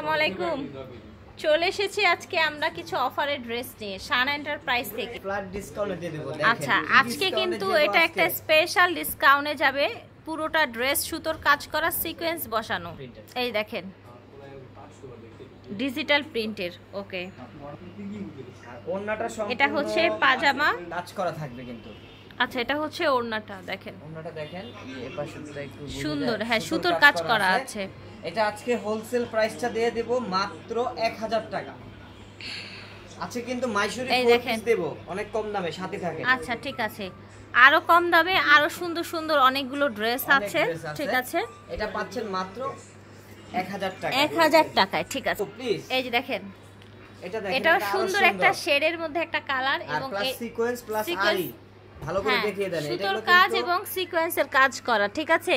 আসসালামাইকুম চলে এসেছি আজকে আমরা কিছু অফারের ড্রেস নিয়ে সান এন্টারপ্রাইজ থেকে আচ্ছা আজকে কিন্তু এটা একটা স্পেশাল ডিসকাউন্টে যাবে পুরোটা ড্রেস সুতোর কাজ করা সিকোয়েন্স বসানো এই দেখেন ডিজিটাল প্রিন্টের ওকে এটা হচ্ছে পাজামা কাজ করা থাকবে কিন্তু আচ্ছা এটা হচ্ছে ওড়নাটা দেখেন ওড়নাটা দেখেন সুন্দর হ্যাঁ সুতোর কাজ করা আছে এটা আজকে হোলসেল প্রাইসটা দিয়ে দেব মাত্র এক হাজার টাকা আজকে কিন্তু মাইসুরি দেব অনেক কম দামে সাথে থাকে আচ্ছা ঠিক আছে আরো কম দামে আরো সুন্দর সুন্দর অনেকগুলো ড্রেস আছে ঠিক আছে এটা পাচ্ছেন মাত্র এক হাজার টাকা এক হাজার টাকায় ঠিক আছে এই যে দেখেন এটা সুন্দর একটা শেডের মধ্যে একটা কালার এবং সিকোয়েন্স প্লাস ভালো করে হ্যাঁ, দেখিয়ে দেন এটা কাজ এবং সিকোয়েন্সের কাজ করা ঠিক আছে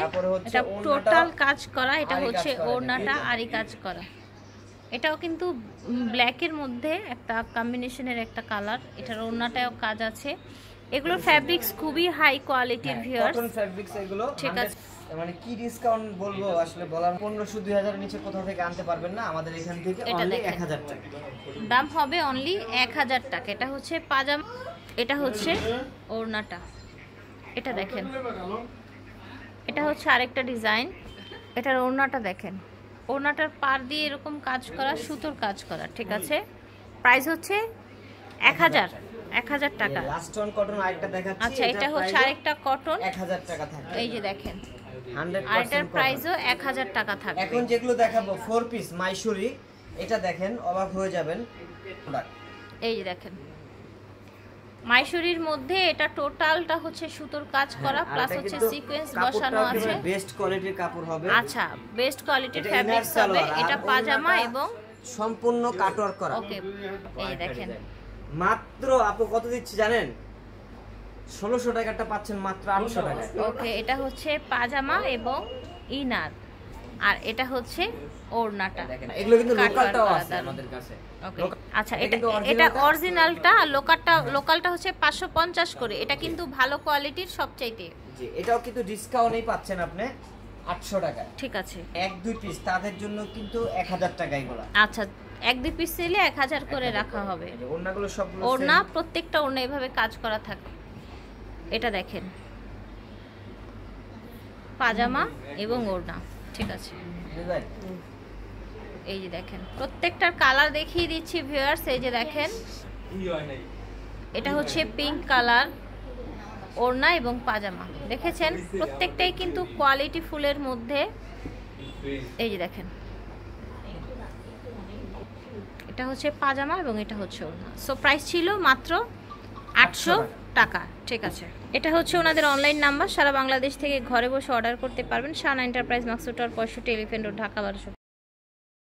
হচ্ছে এটা টোটাল কাজ করা এটা হচ্ছে ওড়নাটা আরই কাজ করা এটাও কিন্তু ব্ল্যাকের মধ্যে একটা কম্বিনেশনের একটা কালার এটার ওড়নাটাও কাজ আছে এগুলো ফ্যাব্রিক্স আচ্ছা। খুবই হাই কোয়ালিটির ভিউয়ার্স কটন ফ্যাব্রিক্স এগুলো ঠিক মানে আছে মানে কি ডিসকাউন্ট বলবো আসলে বলার 1500 2000 এর নিচে কোথা থেকে আনতে পারবেন না আমাদের এখান থেকে অনলি 1000 টাকা দাম হবে অনলি 1000 টাকা এটা হচ্ছে পাজামা এটা হচ্ছে ওড়নাটা এটা দেখেন এটা হচ্ছে আরেকটা ডিজাইন এটার ওড়নাটা দেখেন ওড়নাটার পার দিয়ে এরকম কাজ করা সুতোর কাজ করা ঠিক আছে প্রাইস হচ্ছে এক হাজার এক হাজার টাকা আচ্ছা এটা হচ্ছে আরেকটা কটন এই যে দেখেন আর এটার এক হাজার টাকা থাকবে যে যেগুলো ফোর পিস এটা দেখেন অবাক হয়ে যাবেন এই যে দেখেন মাইশরির মধ্যে এটা টোটালটা হচ্ছে সুতোর কাজ হ্যাঁ, করা প্লাস হচ্ছে সিকোয়েন্স বসানো আছে বেস্ট মানে কোয়ালিটির কাপড় হবে আচ্ছা বেস্ট কোয়ালিটির ফ্যাব্রিক হবে এটা পাজামা এবং সম্পূর্ণ কাটওয়ার করা ওকে এই দেখেন মাত্র আপু কত দিচ্ছি জানেন 1600 টাকাটা পাচ্ছেন মাত্র 800 টাকা ওকে এটা হচ্ছে পাজামা এবং ইনার আর এটা হচ্ছে ওড়নাটা এগুলো কিন্তু লোকালটাও আছে আমাদের কাছে আচ্ছা এটা এটা অরিজিনালটা লোকালটা লোকালটা হচ্ছে 550 করে এটা কিন্তু ভালো কোয়ালিটির সবচাইতে জি এটাও কিন্তু ডিসকাউন্টেই পাচ্ছেন আপনি 800 টাকা ঠিক আছে এক দুই পিস তাদের জন্য কিন্তু 1000 টাকা এগুলো আচ্ছা এক দুই পিস সেলে 1000 করে রাখা হবে ওড়নাগুলো সবগুলো ওড়না প্রত্যেকটা ওড়না এভাবে কাজ করা থাকে এটা দেখেন পাজামা এবং ওড়না ঠিক আছে এই যে দেখেন প্রত্যেকটার কালার দেখিয়ে দিচ্ছি ভিউয়ার্স এই যে দেখেন এটা হচ্ছে পিঙ্ক কালার ওড়না এবং পাজামা দেখেছেন প্রত্যেকটাই কিন্তু কোয়ালিটি ফুলের মধ্যে এই যে দেখেন এটা হচ্ছে পাজামা এবং এটা হচ্ছে ওড়না সো প্রাইস ছিল মাত্র আটশো টাকা ঠিক আছে এটা হচ্ছে ওনাদের অনলাইন নাম্বার সারা বাংলাদেশ থেকে ঘরে বসে অর্ডার করতে পারবেন সানা এন্টারপ্রাইজ মাকসুটার পঁয়ষট্টি এলিফেন্ট রোড ঢাকা বারোশো